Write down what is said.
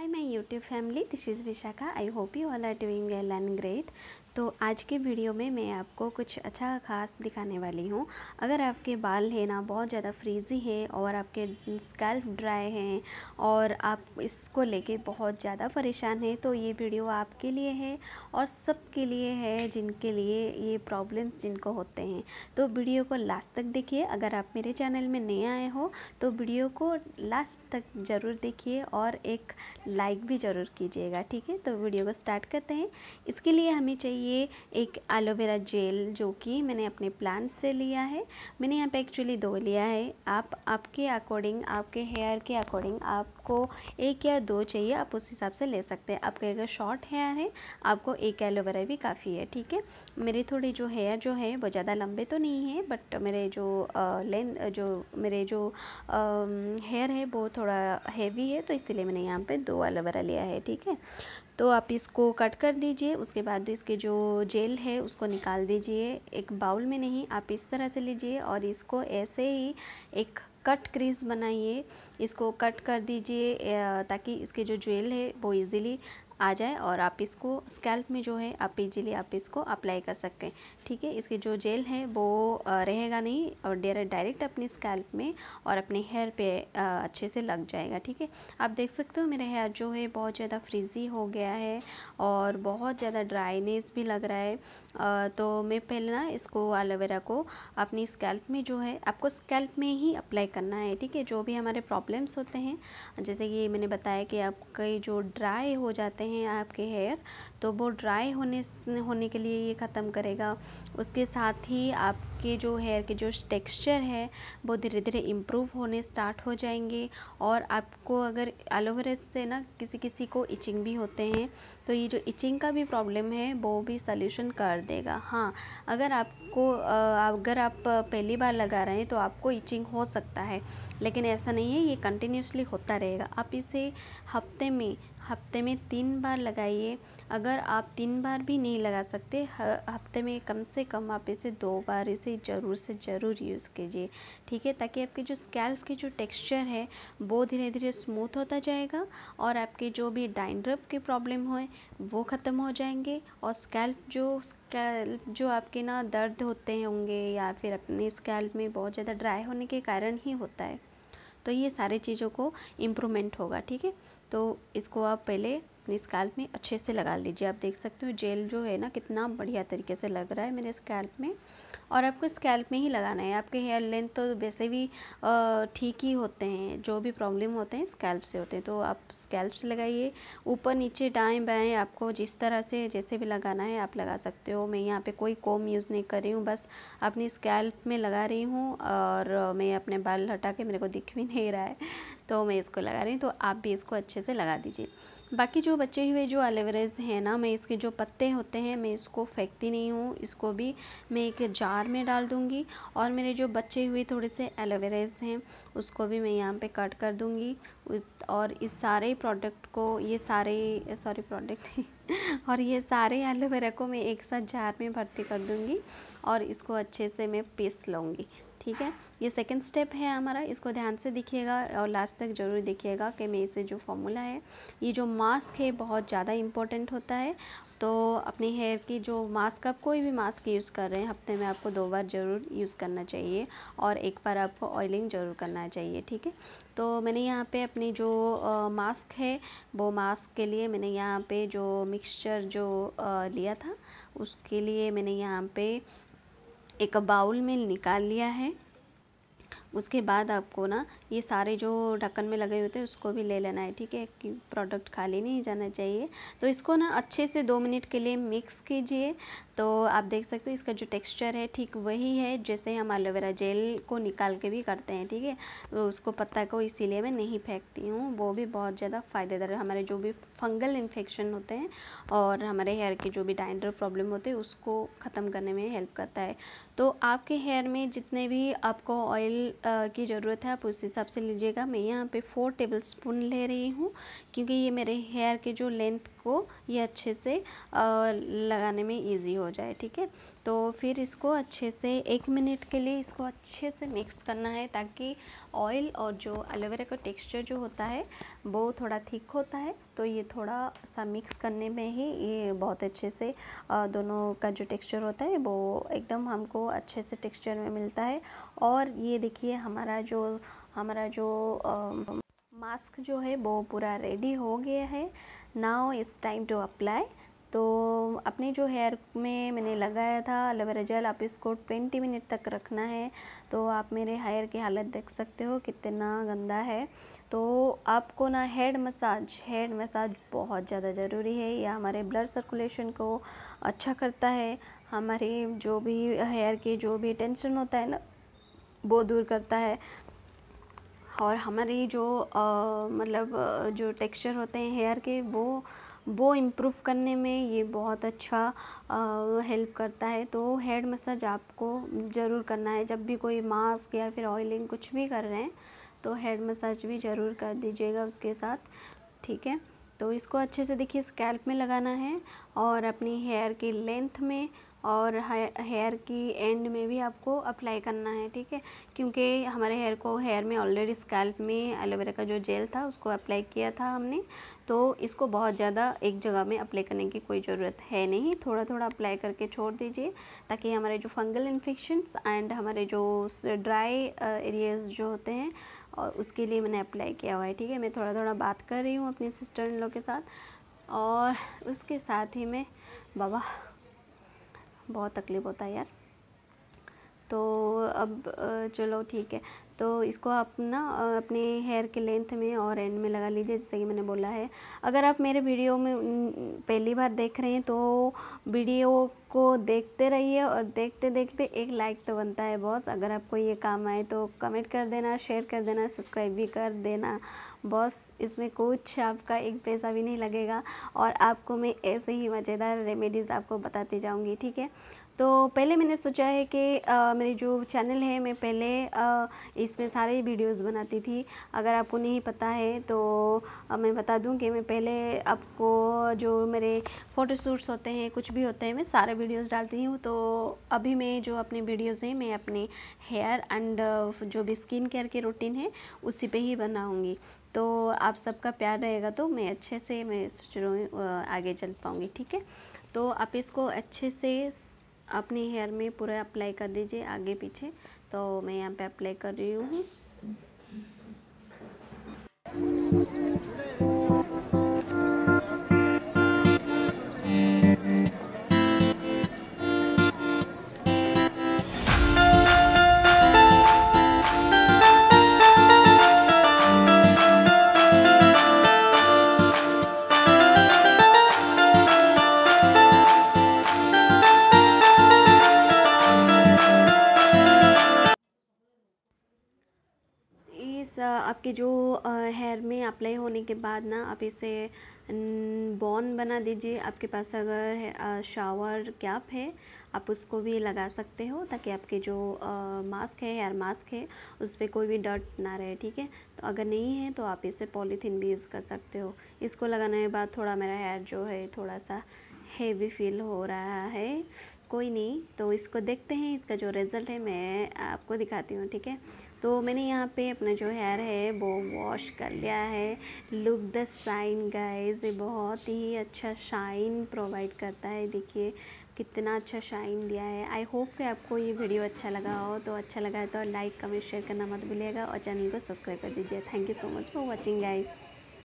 Hi my YouTube family, this is Vishaka. I hope you all are doing well and great. तो आज के video में मैं आपको कुछ अच्छा खास दिखाने वाली हूँ अगर आपके बाल है ना बहुत ज़्यादा फ्रीजी है और आपके स्कैल्फ ड्राई हैं और आप इसको लेके बहुत ज़्यादा परेशान हैं तो ये वीडियो आपके लिए है और सबके लिए है जिनके लिए ये प्रॉब्लम्स जिनको होते हैं तो वीडियो को लास्ट तक देखिए अगर आप मेरे चैनल में नए आए हो तो वीडियो को लास्ट तक ज़रूर देखिए और एक लाइक भी ज़रूर कीजिएगा ठीक है तो वीडियो को स्टार्ट करते हैं इसके लिए हमें चाहिए ये एक एलोवेरा जेल जो कि मैंने अपने प्लांट से लिया है मैंने यहाँ पे एक्चुअली दो लिया है आप आपके अकॉर्डिंग आपके हेयर के अकॉर्डिंग आपको एक या दो चाहिए आप उस हिसाब से ले सकते हैं आपका अगर शॉर्ट हेयर है आपको एक एलोवेरा भी काफ़ी है ठीक है मेरे थोड़े जो हेयर जो है वो ज़्यादा लंबे तो नहीं है बट मेरे जो लेंथ जो मेरे जो हेयर है वो थोड़ा हैवी है तो इसलिए मैंने यहाँ पर दो एलोवेरा लिया है ठीक है तो आप इसको कट कर दीजिए उसके बाद इसके जो जेल है उसको निकाल दीजिए एक बाउल में नहीं आप इस तरह से लीजिए और इसको ऐसे ही एक कट क्रीज बनाइए इसको कट कर दीजिए ताकि इसके जो जेल है वो इजीली आ जाए और आप इसको स्कैल्प में जो है आप इजीली आप इसको अप्लाई कर सकते हैं ठीक है इसकी जो जेल है वो रहेगा नहीं और डायरेक्ट अपने स्कैल्प में और अपने हेयर पे अच्छे से लग जाएगा ठीक है आप देख सकते हो मेरा हेयर जो है बहुत ज़्यादा फ्रीजी हो गया है और बहुत ज़्यादा ड्राइनेस भी लग रहा है तो मैं पहले ना इसको एलोवेरा को अपनी स्कैल्प में जो है आपको स्कैल्प में ही अप्लाई करना है ठीक है जो भी हमारे प्रॉब्लम्स होते हैं जैसे कि मैंने बताया कि आपके जो ड्राई हो जाते हैं हैं आपके हेयर तो वो ड्राई होने होने के लिए ये ख़त्म करेगा उसके साथ ही आपके जो हेयर के जो टेक्सचर है वो धीरे धीरे इम्प्रूव होने स्टार्ट हो जाएंगे और आपको अगर एलोवेरा से ना किसी किसी को इचिंग भी होते हैं तो ये जो इचिंग का भी प्रॉब्लम है वो भी सल्यूशन कर देगा हाँ अगर आपको अगर आप पहली बार लगा रहे हैं तो आपको इचिंग हो सकता है लेकिन ऐसा नहीं है ये कंटिन्यूसली होता रहेगा आप इसे हफ्ते में हफ्ते में तीन बार लगाइए अगर आप तीन बार भी नहीं लगा सकते हफ्ते में कम से कम आप इसे दो बार इसे ज़रूर से ज़रूर यूज़ कीजिए ठीक है ताकि आपके जो स्कैल्फ की जो टेक्सचर है वो धीरे धीरे स्मूथ होता जाएगा और आपके जो भी डाइंड्रफ की प्रॉब्लम हो वो ख़त्म हो जाएंगे और स्कैल्फ जो स्कैल्प जो आपके ना दर्द होते होंगे या फिर अपने स्कैल्फ में बहुत ज़्यादा ड्राई होने के कारण ही होता है तो ये सारे चीज़ों को इम्प्रूवमेंट होगा ठीक है तो इसको आप पहले अपने स्कैल्प में अच्छे से लगा लीजिए आप देख सकते हो जेल जो है ना कितना बढ़िया तरीके से लग रहा है मेरे स्कैल्प में और आपको स्कैल्प में ही लगाना है आपके हेयर लेंथ तो वैसे भी ठीक ही होते हैं जो भी प्रॉब्लम होते हैं स्कैल्प से होते हैं तो आप स्कैल्प से लगाइए ऊपर नीचे डाएँ बाएँ आपको जिस तरह से जैसे भी लगाना है आप लगा सकते हो मैं यहाँ पर कोई कोम यूज़ नहीं कर रही हूँ बस अपनी स्कैल्प में लगा रही हूँ और मैं अपने बाल हटा के मेरे को दिख भी नहीं रहा है तो मैं इसको लगा रही हूँ तो आप भी इसको अच्छे से लगा दीजिए बाकी जो बचे हुए जो एलोवेराज है ना मैं इसके जो पत्ते होते हैं मैं इसको फेंकती नहीं हूँ इसको भी मैं एक जार में डाल दूँगी और मेरे जो बचे हुए थोड़े से एलोवेराज हैं उसको भी मैं यहाँ पे कट कर दूँगी और इस सारे प्रोडक्ट को ये सारे सॉरी प्रोडक्ट और ये सारे एलोवेरा को मैं एक साथ जार में भर्ती कर दूँगी और इसको अच्छे से मैं पीस लूँगी ठीक है ये सेकंड स्टेप है हमारा इसको ध्यान से देखिएगा और लास्ट तक ज़रूर देखिएगा कि मैं इसे जो फॉर्मूला है ये जो मास्क है बहुत ज़्यादा इम्पोर्टेंट होता है तो अपने हेयर की जो मास्क आप कोई भी मास्क यूज़ कर रहे हैं हफ्ते में आपको दो बार ज़रूर यूज़ करना चाहिए और एक बार आपको ऑयलिंग ज़रूर करना चाहिए ठीक है तो मैंने यहाँ पे अपनी जो आ, मास्क है वो मास्क के लिए मैंने यहाँ पे जो मिक्सचर जो आ, लिया था उसके लिए मैंने यहाँ पे एक बाउल में निकाल लिया है उसके बाद आपको ना ये सारे जो ढक्कन में लगे होते हैं उसको भी ले लेना है ठीक है कि प्रोडक्ट खाली नहीं जाना चाहिए तो इसको ना अच्छे से दो मिनट के लिए मिक्स कीजिए तो आप देख सकते हो इसका जो टेक्सचर है ठीक वही है जैसे हम एलोवेरा जेल को निकाल के भी करते हैं ठीक है तो उसको पत्ता को इसीलिए मैं नहीं फेंकती हूँ वो भी बहुत ज़्यादा फ़ायदेदार है हमारे जो भी फंगल इन्फेक्शन होते हैं और हमारे हेयर के जो भी डाइंडर प्रॉब्लम होते हैं उसको ख़त्म करने में हेल्प करता है तो आपके हेयर में जितने भी आपको ऑयल की ज़रूरत है आप उस हिसाब से लीजिएगा मैं यहाँ पर फोर टेबल स्पून ले रही हूँ क्योंकि ये मेरे हेयर के जो लेंथ को ये अच्छे से लगाने में ईजी हो हो जाए ठीक है तो फिर इसको अच्छे से एक मिनट के लिए इसको अच्छे से मिक्स करना है ताकि ऑयल और जो एलोवेरा का टेक्सचर जो होता है वो थोड़ा थिक होता है तो ये थोड़ा सा मिक्स करने में ही ये बहुत अच्छे से दोनों का जो टेक्सचर होता है वो एकदम हमको अच्छे से टेक्स्चर में मिलता है और ये देखिए हमारा जो हमारा जो मास्क जो है वो पूरा रेडी हो गया है now it's time to apply तो अपने जो हेयर में मैंने लगाया था एलोवेरा जेल आप इसको 20 मिनट तक रखना है तो आप मेरे हेयर की हालत देख सकते हो कितना गंदा है तो आपको ना हेड मसाज हेड मसाज बहुत ज़्यादा ज़रूरी है यह हमारे ब्लड सर्कुलेशन को अच्छा करता है हमारे जो भी हेयर के जो भी टेंशन होता है ना वो दूर करता है और हमारी जो आ, मतलब जो टेक्सचर होते हैं हेयर के वो वो इम्प्रूव करने में ये बहुत अच्छा हेल्प करता है तो हेड मसाज आपको ज़रूर करना है जब भी कोई मास्क या फिर ऑयलिंग कुछ भी कर रहे हैं तो हेड मसाज भी ज़रूर कर दीजिएगा उसके साथ ठीक है तो इसको अच्छे से देखिए स्कैल्प में लगाना है और अपनी हेयर की लेंथ में और हेयर की एंड में भी आपको अप्लाई करना है ठीक है क्योंकि हमारे हेयर को हेयर में ऑलरेडी स्कैल्प में एलोवेरा का जो जेल था उसको अप्लाई किया था हमने तो इसको बहुत ज़्यादा एक जगह में अप्लाई करने की कोई ज़रूरत है नहीं थोड़ा थोड़ा अप्लाई करके छोड़ दीजिए ताकि हमारे जो फंगल इन्फेक्शंस एंड हमारे जो ड्राई एरियाज जो होते हैं और उसके लिए मैंने अप्लाई किया हुआ है ठीक है मैं थोड़ा थोड़ा बात कर रही हूँ अपने सिस्टर इन लोग के साथ और उसके साथ ही मैं बाबा बहुत तकलीफ़ होता है यार तो अब चलो ठीक है तो इसको आप ना अपने हेयर के लेंथ में और एंड में लगा लीजिए जैसे कि मैंने बोला है अगर आप मेरे वीडियो में पहली बार देख रहे हैं तो वीडियो को देखते रहिए और देखते देखते एक लाइक तो बनता है बॉस अगर आपको ये काम आए तो कमेंट कर देना शेयर कर देना सब्सक्राइब भी कर देना बॉस इसमें कुछ आपका एक पैसा भी नहीं लगेगा और आपको मैं ऐसे ही मज़ेदार रेमेडीज़ आपको बताती जाऊँगी ठीक है तो पहले मैंने सोचा है कि मेरे जो चैनल है मैं पहले इसमें सारे वीडियोस बनाती थी अगर आपको नहीं पता है तो मैं बता दूं कि मैं पहले आपको जो मेरे फ़ोटोशूट्स होते हैं कुछ भी होते हैं मैं सारे वीडियोस डालती हूँ तो अभी मैं जो अपने वीडियोस हैं मैं अपने हेयर एंड जो भी स्किन केयर की के रूटीन है उसी पर ही बनाऊँगी तो आप सबका प्यार रहेगा तो मैं अच्छे से मैं सोच रही हूँ आगे चल पाऊँगी ठीक है तो आप इसको अच्छे से अपने हेयर में पूरा अप्लाई कर दीजिए आगे पीछे तो मैं यहाँ पे अप्लाई कर रही हूँ आपके जो हेयर में अप्लाई होने के बाद ना आप इसे बॉन बना दीजिए आपके पास अगर शावर कैप है आप उसको भी लगा सकते हो ताकि आपके जो मास्क है हेयर मास्क है उस पर कोई भी डर्ट ना रहे ठीक है तो अगर नहीं है तो आप इसे पॉलीथीन भी यूज़ कर सकते हो इसको लगाने के बाद थोड़ा मेरा हेयर जो है थोड़ा सा हेवी फील हो रहा है कोई नहीं तो इसको देखते हैं इसका जो रिज़ल्ट है मैं आपको दिखाती हूँ ठीक है तो मैंने यहाँ पे अपना जो हेयर है वो वॉश कर लिया है लुक द साइन गाइस ये बहुत ही अच्छा शाइन प्रोवाइड करता है देखिए कितना अच्छा शाइन दिया है आई होप कि आपको ये वीडियो अच्छा लगा हो तो अच्छा लगा है तो लाइक कमेंट शेयर करना मत भूलिएगा और चैनल को सब्सक्राइब कर दीजिए thank you so much for watching guys